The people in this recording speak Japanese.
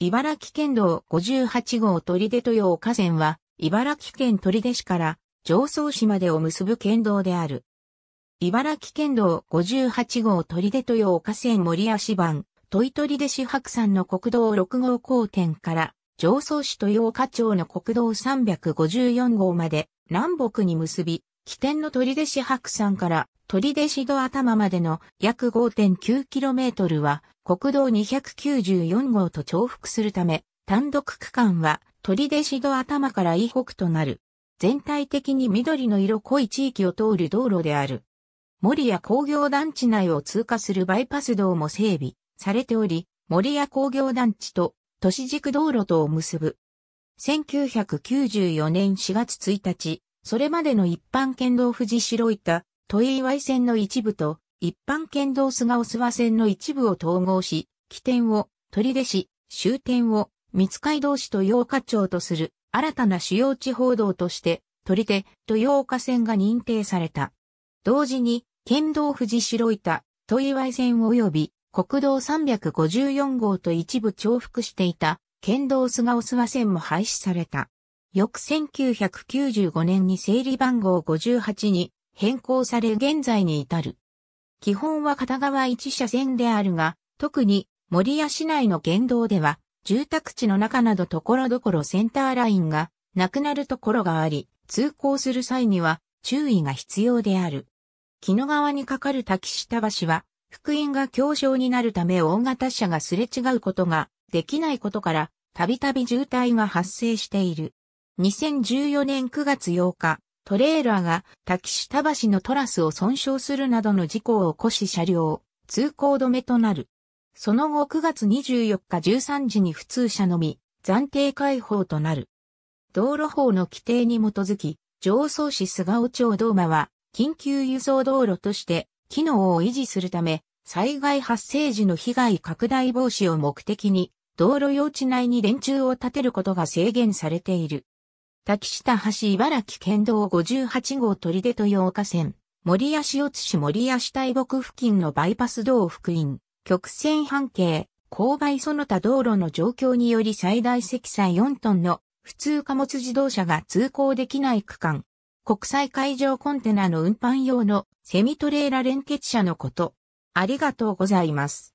茨城県道58号取出豊岡線は、茨城県取出市から上総市までを結ぶ県道である。茨城県道58号取出豊岡線森足番、豊取出市白山の国道6号交点から、上総市豊岡町の国道354号まで南北に結び、起点の鳥出市白山から鳥出市戸頭までの約 5.9km は国道294号と重複するため、単独区間は鳥出市戸頭から以北となる。全体的に緑の色濃い地域を通る道路である。森屋工業団地内を通過するバイパス道も整備されており、森屋工業団地と都市軸道路とを結ぶ。1994年4月1日、それまでの一般県道富士白板、都井岩線の一部と、一般県道菅尾諏訪線の一部を統合し、起点を、取出市、終点を、三海道市と洋歌町とする、新たな主要地方道として、取手、と洋歌線が認定された。同時に、県道富士白板、都井岩線及び、国道354号と一部重複していた、県道菅尾諏訪線も廃止された。翌1995年に整理番号58に変更され現在に至る。基本は片側1車線であるが、特に森谷市内の県道では、住宅地の中などところどころセンターラインがなくなるところがあり、通行する際には注意が必要である。木の川に架かる滝下橋は、福音が強小になるため大型車がすれ違うことができないことから、たびたび渋滞が発生している。2014年9月8日、トレーラーが滝下橋のトラスを損傷するなどの事故を起こし車両、通行止めとなる。その後9月24日13時に普通車のみ、暫定開放となる。道路法の規定に基づき、上層市菅尾町道馬は、緊急輸送道路として、機能を維持するため、災害発生時の被害拡大防止を目的に、道路用地内に電柱を建てることが制限されている。滝下橋茨城県道58号取出豊岡線、森谷四津市森谷市大木付近のバイパス道福院、曲線半径、勾配その他道路の状況により最大積載4トンの普通貨物自動車が通行できない区間。国際海上コンテナの運搬用のセミトレーラ連結車のこと。ありがとうございます。